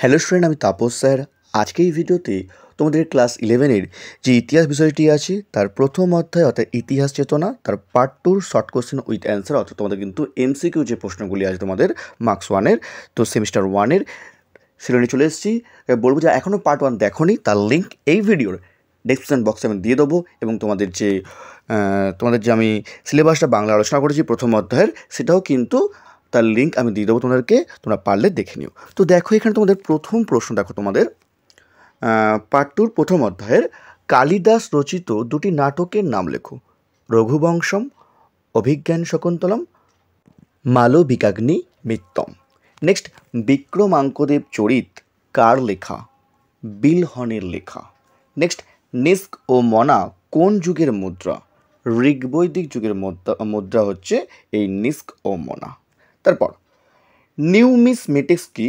hello student আমি Tapas sir আজকে এই ভিডিওতে তোমাদের ক্লাস ইলেভেনের যে ইতিহাস বিষয়টি আছে তার প্রথম অধ্যায় অর্থাৎ ইতিহাস চেতনা তার পার্ট টুর শর্ট কোশ্চেন উইথ অ্যান্সার অর্থাৎ তোমাদের কিন্তু এমসিকিউ যে প্রশ্নগুলি আছে তোমাদের মার্কস ওয়ানের তো সেমিস্টার ওয়ানের সিলনে চলে এসেছি বলবো যে এখনও পার্ট ওয়ান দেখোনি তার লিঙ্ক এই ভিডিওর ডেসক্রিপশান বক্সে আমি দিয়ে দেবো এবং তোমাদের যে তোমাদের যে আমি সিলেবাসটা বাংলা আলোচনা করেছি প্রথম অধ্যায়ের সেটাও কিন্তু তার লিঙ্ক আমি দিয়ে দেবো তোমাদেরকে তোমরা পারলে দেখে নিও তো দেখো এখানে তোমাদের প্রথম প্রশ্ন দেখো তোমাদের পার্ট টুর প্রথম অধ্যায়ের কালিদাস রচিত দুটি নাটকের নাম লেখো রঘুবংশম অভিজ্ঞান শকুন্তলম মালবিকাগ্নি মিত্তম নেক্সট বিক্রমাঙ্কদেব চরিত কার লেখা বিলহনের লেখা নেক্সট নিস্ক ও মনা কোন যুগের মুদ্রা ঋগবৈদিক যুগের মুদ্রা মুদ্রা হচ্ছে এই নিস্ক ও মনা তারপর নিউমিস মেটিক্স কি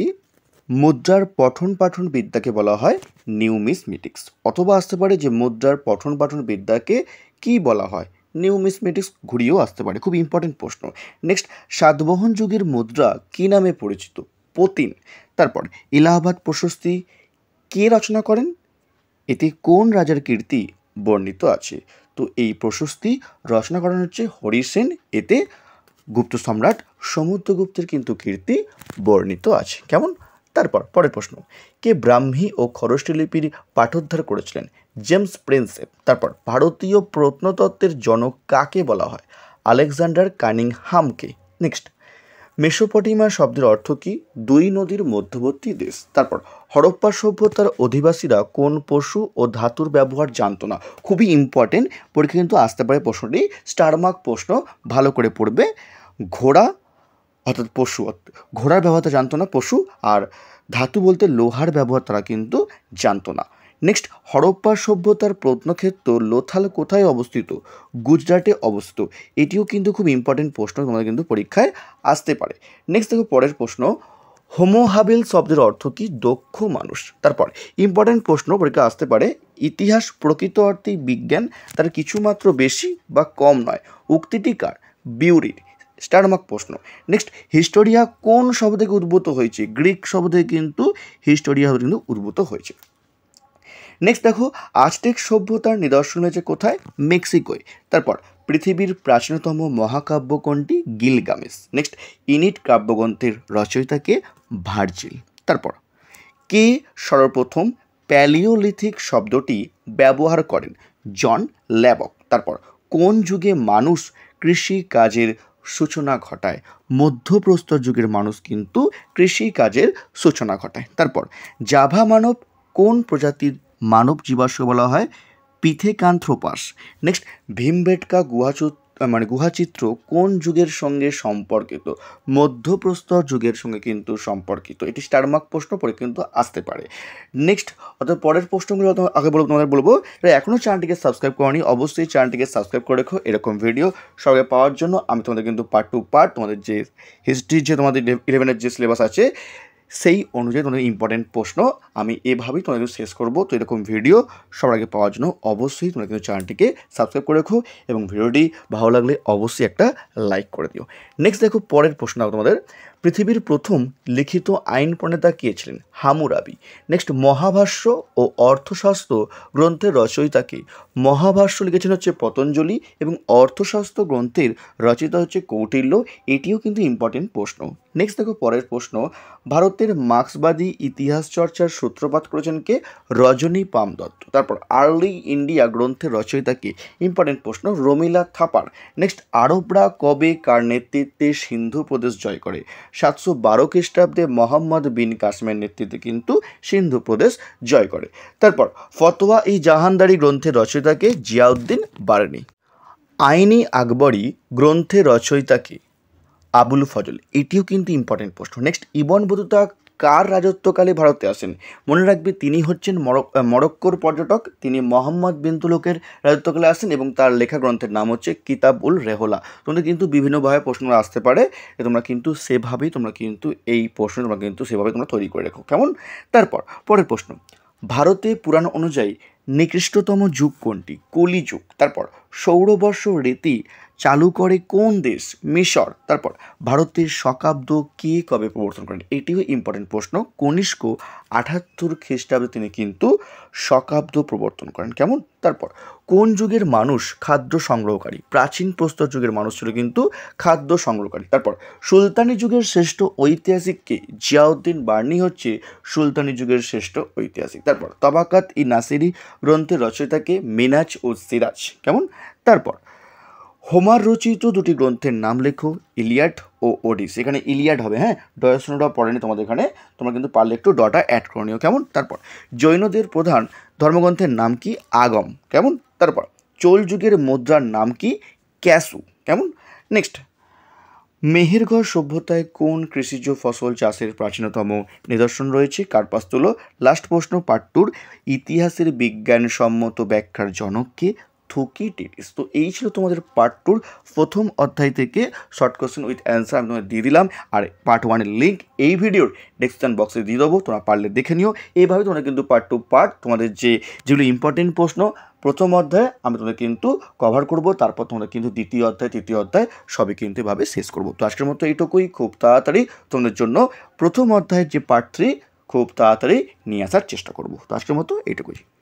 মুদ্রার পঠন পাঠন বিদ্যাকে বলা হয় নিউমিস মেটিক্স অথবা আসতে পারে যে মুদ্রার পঠন পাঠন বিদ্যাকে কি বলা হয় মেটিক্স ঘুরিয়েও আসতে পারে খুব ইম্পর্টেন্ট প্রশ্ন নেক্সট সাতবহন যুগের মুদ্রা কি নামে পরিচিত পতিন তারপর ইলাহাবাদ প্রশস্তি কে রচনা করেন এতে কোন রাজার কীর্তি বর্ণিত আছে তো এই প্রশস্তি রচনা করেন হচ্ছে হরিসেন এতে গুপ্ত সম্রাট সমুদ্রগুপ্তের কিন্তু কীর্তি বর্ণিত আছে কেমন তারপর পরের প্রশ্ন কে ব্রাহ্মী ও খরষ্টি লিপির পাঠোদ্ধার করেছিলেন জেমস প্রিন্সেপ তারপর ভারতীয় প্রত্নতত্ত্বের জনক কাকে বলা হয় আলেকজান্ডার কানিং হামকে নেক্সট মেসোপটিমা শব্দের অর্থ কি দুই নদীর মধ্যবর্তী দেশ তারপর হরপ্পা সভ্যতার অধিবাসীরা কোন পশু ও ধাতুর ব্যবহার জানত না খুবই ইম্পর্টেন্ট পরীক্ষা কিন্তু আসতে পারে প্রশ্নটি স্টারমার্ক প্রশ্ন ভালো করে পড়বে ঘোড়া অর্থাৎ পশু ঘোড়ার ব্যবহার তারা জানতো না পশু আর ধাতু বলতে লোহার ব্যবহার তারা কিন্তু জানতো না নেক্সট হরপ্পা সভ্যতার প্রত্নক্ষেত্র লোথাল কোথায় অবস্থিত গুজরাটে অবস্থিত এটিও কিন্তু খুব ইম্পর্টেন্ট প্রশ্ন তোমাদের কিন্তু পরীক্ষায় আসতে পারে নেক্সট দেখো পরের প্রশ্ন হোমোহাবেল শব্দের অর্থ কি দক্ষ মানুষ তারপর ইম্পর্টেন্ট প্রশ্ন পরীক্ষা আসতে পারে ইতিহাস প্রকৃত অর্থে বিজ্ঞান তার কিছুমাত্র বেশি বা কম নয় উক্তিটি কার বিউরির স্টারমার্ক প্রশ্ন নেক্সট হিস্টোরিয়া কোন শব্দ থেকে উদ্ভূত হয়েছে গ্রিক শব্দ থেকে কিন্তু হিস্টোরিয়া কিন্তু উদ্ভূত হয়েছে নেক্সট দেখো আজটেক সভ্যতার নিদর্শন হয়েছে কোথায় মেক্সিকোয় তারপর পৃথিবীর প্রাচীনতম মহাকাব্য কোনটি গিলগামেস নেক্সট ইনিট কাব্যগ্রন্থের রচয়িতাকে ভার্জিল তারপর কে সর্বপ্রথম প্যালিওলিথিক শব্দটি ব্যবহার করেন জন ল্যাবক তারপর কোন যুগে মানুষ কৃষি কাজের সূচনা ঘটায় মধ্যপ্রস্তর যুগের মানুষ কিন্তু কৃষিকাজের সূচনা ঘটায় তারপর জাভা মানব কোন প্রজাতির মানব জীবাশ্ম বলা হয় পিথেকান্থ্রোপাস নেক্সট ভীমবেটকা গুহাচুত মানে গুহাচিত্র কোন যুগের সঙ্গে সম্পর্কিত মধ্যপ্রস্তর যুগের সঙ্গে কিন্তু সম্পর্কিত এটি স্টারমার্ক প্রশ্ন পরে কিন্তু আসতে পারে নেক্সট অর্থাৎ পরের প্রশ্নগুলো আগে বলবো তোমাদের বলবো এটা এখনও চ্যানেলটিকে সাবস্ক্রাইব করি অবশ্যই চ্যানেলটিকে সাবস্ক্রাইব করে রেখো এরকম ভিডিও সবাই পাওয়ার জন্য আমি তোমাদের কিন্তু পার্ট টু পার্ট তোমাদের যে হিস্ট্রির যে তোমাদের ইলেভেনের যে সিলেবাস আছে সেই অনুযায়ী তোমাদের ইম্পর্টেন্ট প্রশ্ন আমি এভাবেই তোমাদের শেষ করবো তো এরকম ভিডিও সবার আগে পাওয়ার জন্য অবশ্যই তোমরা কিন্তু চ্যানেলটিকে সাবস্ক্রাইব করে রাখো এবং ভিডিওটি ভালো লাগলে অবশ্যই একটা লাইক করে দিও নেক্সট দেখো পরের প্রশ্ন তোমাদের পৃথিবীর প্রথম লিখিত আইন প্রণেতা কে ছিলেন হামুরাবি নেক্সট মহাভাষ্য ও অর্থশাস্ত্র গ্রন্থের রচয়িতা কে মহাভাষ্য লিখেছেন হচ্ছে পতঞ্জলি এবং অর্থশাস্ত্র গ্রন্থের রচয়িতা হচ্ছে কৌটিল্য এটিও কিন্তু ইম্পর্টেন্ট প্রশ্ন নেক্সট দেখো পরের প্রশ্ন ভারতের মার্ক্সবাদী ইতিহাস চর্চার সূত্রপাত করেছেন কে রজনী পাম দত্ত তারপর আর্লি ইন্ডিয়া গ্রন্থের রচয়িতা কে ইম্পর্টেন্ট প্রশ্ন রমিলা থাপার নেক্সট আরবরা কবে কার নেতৃত্বে সিন্ধু প্রদেশ জয় করে সাতশো বারো খ্রিস্টাব্দে মোহাম্মদ বিন কাসমের নেতৃত্বে কিন্তু সিন্ধু প্রদেশ জয় করে তারপর ফতোয়া এই জাহানদারি গ্রন্থের রচয়িতাকে জিয়াউদ্দিন বারেনি আইনি আকবরই গ্রন্থের রচয়িতাকে আবুল ফজল এটিও কিন্তু ইম্পর্টেন্ট প্রশ্ন নেক্সট ইবন বতুতা কার রাজত্বকালে ভারতে আসেন মনে রাখবে তিনি হচ্ছেন মরক্কোর পর্যটক তিনি মোহাম্মদ বিন তুলকের রাজত্বকালে আসেন এবং তার লেখা গ্রন্থের নাম হচ্ছে কিতাব উল রেহলা তোমাদের কিন্তু বিভিন্নভাবে প্রশ্ন আসতে পারে তোমরা কিন্তু সেভাবেই তোমরা কিন্তু এই প্রশ্ন তোমরা কিন্তু সেভাবে তোমরা তৈরি করে রেখো কেমন তারপর পরের প্রশ্ন ভারতে পুরাণ অনুযায়ী নিকৃষ্টতম যুগ কোনটি কলিযুগ তারপর সৌরবর্ষ রীতি চালু করে কোন দেশ মিশর তারপর ভারতের শকাব্দ কে কবে প্রবর্তন করেন এটিও ইম্পর্টেন্ট প্রশ্ন কনিষ্ক আঠাত্তর খ্রিস্টাব্দে তিনি কিন্তু শকাব্দ প্রবর্তন করেন কেমন তারপর কোন যুগের মানুষ খাদ্য সংগ্রহকারী প্রাচীন প্রস্তর যুগের মানুষ ছিল কিন্তু খাদ্য সংগ্রহকারী তারপর সুলতানি যুগের শ্রেষ্ঠ ঐতিহাসিককে জিয়াউদ্দিন বার্নি হচ্ছে সুলতানি যুগের শ্রেষ্ঠ ঐতিহাসিক তারপর তবাকাত ই নাসিরি গ্রন্থের রচয়িতাকে মিনাজ ও সিরাজ কেমন তারপর হোমার রচিত দুটি গ্রন্থের নাম লেখো ইলিয়াড ও ওডিস এখানে ইলিয়াড হবে হ্যাঁ ডয়সনটা পড়েনি তোমাদের এখানে তোমরা কিন্তু পারলে একটু ডটা অ্যাড করে নিও কেমন তারপর জৈনদের প্রধান ধর্মগ্রন্থের নাম কি আগম কেমন তারপর চোল যুগের মুদ্রার নাম কি ক্যাসু কেমন নেক্সট মেহেরগড় সভ্যতায় কোন কৃষিজ ফসল চাষের প্রাচীনতম নিদর্শন রয়েছে কার্পাস তুলো লাস্ট প্রশ্ন পাট্টুর ইতিহাসের বিজ্ঞানসম্মত ব্যাখ্যার জনককে থুকিটিস তো এই ছিল তোমাদের পার্ট টুর প্রথম অধ্যায় থেকে শর্ট কোয়েশ্চেন উইথ অ্যান্সার আমি তোমাদের দিয়ে দিলাম আর পার্ট ওয়ানের লিঙ্ক এই ভিডিওর ডেসক্রিপশন বক্সে দিয়ে দেবো তোমরা পারলে দেখে নিও এইভাবে তোমরা কিন্তু পার্ট টু পার্ট তোমাদের যে যেগুলো ইম্পর্টেন্ট প্রশ্ন প্রথম অধ্যায় আমি তোমাদের কিন্তু কভার করব তারপর তোমরা কিন্তু দ্বিতীয় অধ্যায় তৃতীয় অধ্যায় সবই কিন্তু এভাবে শেষ করবো তো আজকের মতো এইটুকুই খুব তাড়াতাড়ি তোমাদের জন্য প্রথম অধ্যায়ের যে পার্ট থ্রি খুব তাড়াতাড়ি নিয়ে আসার চেষ্টা করবো তো আজকের মতো এইটুকুই